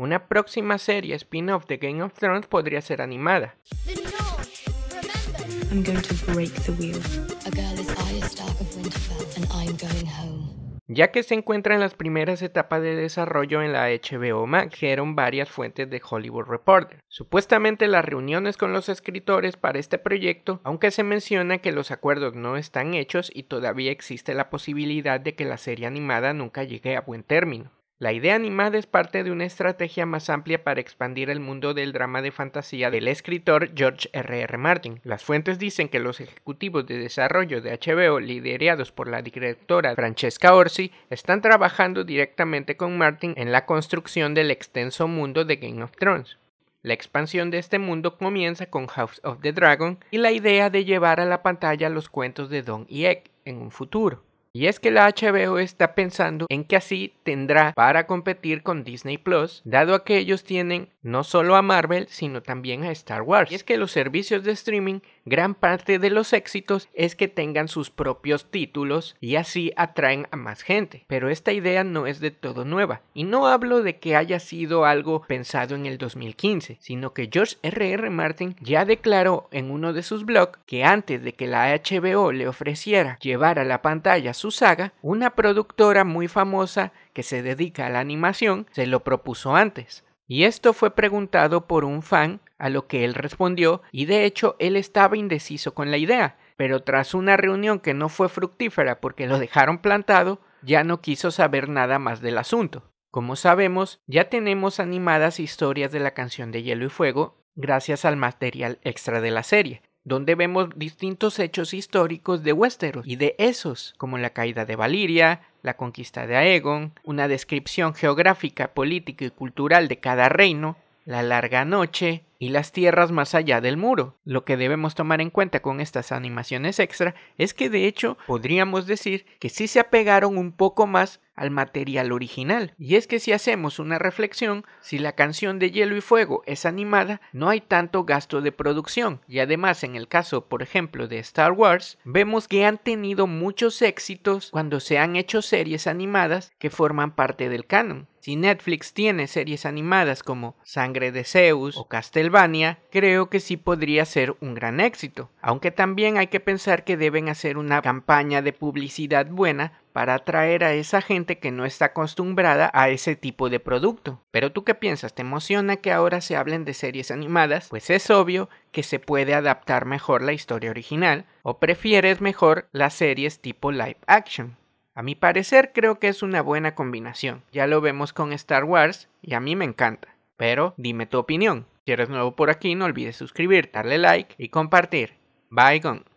Una próxima serie spin-off de Game of Thrones podría ser animada. Ya que se encuentra en las primeras etapas de desarrollo en la HBO Max, dieron varias fuentes de Hollywood Reporter. Supuestamente las reuniones con los escritores para este proyecto, aunque se menciona que los acuerdos no están hechos y todavía existe la posibilidad de que la serie animada nunca llegue a buen término. La idea animada es parte de una estrategia más amplia para expandir el mundo del drama de fantasía del escritor George R. R. Martin. Las fuentes dicen que los ejecutivos de desarrollo de HBO, liderados por la directora Francesca Orsi, están trabajando directamente con Martin en la construcción del extenso mundo de Game of Thrones. La expansión de este mundo comienza con House of the Dragon y la idea de llevar a la pantalla los cuentos de Don y Egg en un futuro. Y es que la HBO está pensando en que así tendrá para competir con Disney Plus, dado que ellos tienen no solo a Marvel, sino también a Star Wars. Y es que los servicios de streaming Gran parte de los éxitos es que tengan sus propios títulos y así atraen a más gente. Pero esta idea no es de todo nueva, y no hablo de que haya sido algo pensado en el 2015, sino que George R.R. R. Martin ya declaró en uno de sus blogs que antes de que la HBO le ofreciera llevar a la pantalla su saga, una productora muy famosa que se dedica a la animación se lo propuso antes. Y esto fue preguntado por un fan, a lo que él respondió, y de hecho él estaba indeciso con la idea, pero tras una reunión que no fue fructífera porque lo dejaron plantado, ya no quiso saber nada más del asunto. Como sabemos, ya tenemos animadas historias de la canción de Hielo y Fuego gracias al material extra de la serie, donde vemos distintos hechos históricos de Westeros y de esos, como la caída de Valiria, la conquista de Aegon, una descripción geográfica, política y cultural de cada reino, la larga noche, y las tierras más allá del muro. Lo que debemos tomar en cuenta con estas animaciones extra es que de hecho podríamos decir que sí se apegaron un poco más al material original. Y es que si hacemos una reflexión, si la canción de Hielo y Fuego es animada, no hay tanto gasto de producción. Y además en el caso, por ejemplo, de Star Wars, vemos que han tenido muchos éxitos cuando se han hecho series animadas que forman parte del canon. Si Netflix tiene series animadas como Sangre de Zeus o Castel creo que sí podría ser un gran éxito, aunque también hay que pensar que deben hacer una campaña de publicidad buena para atraer a esa gente que no está acostumbrada a ese tipo de producto. Pero tú qué piensas, ¿te emociona que ahora se hablen de series animadas? Pues es obvio que se puede adaptar mejor la historia original, o prefieres mejor las series tipo live action. A mi parecer creo que es una buena combinación, ya lo vemos con Star Wars y a mí me encanta. Pero dime tu opinión. Si eres nuevo por aquí, no olvides suscribir, darle like y compartir. Bye, gone.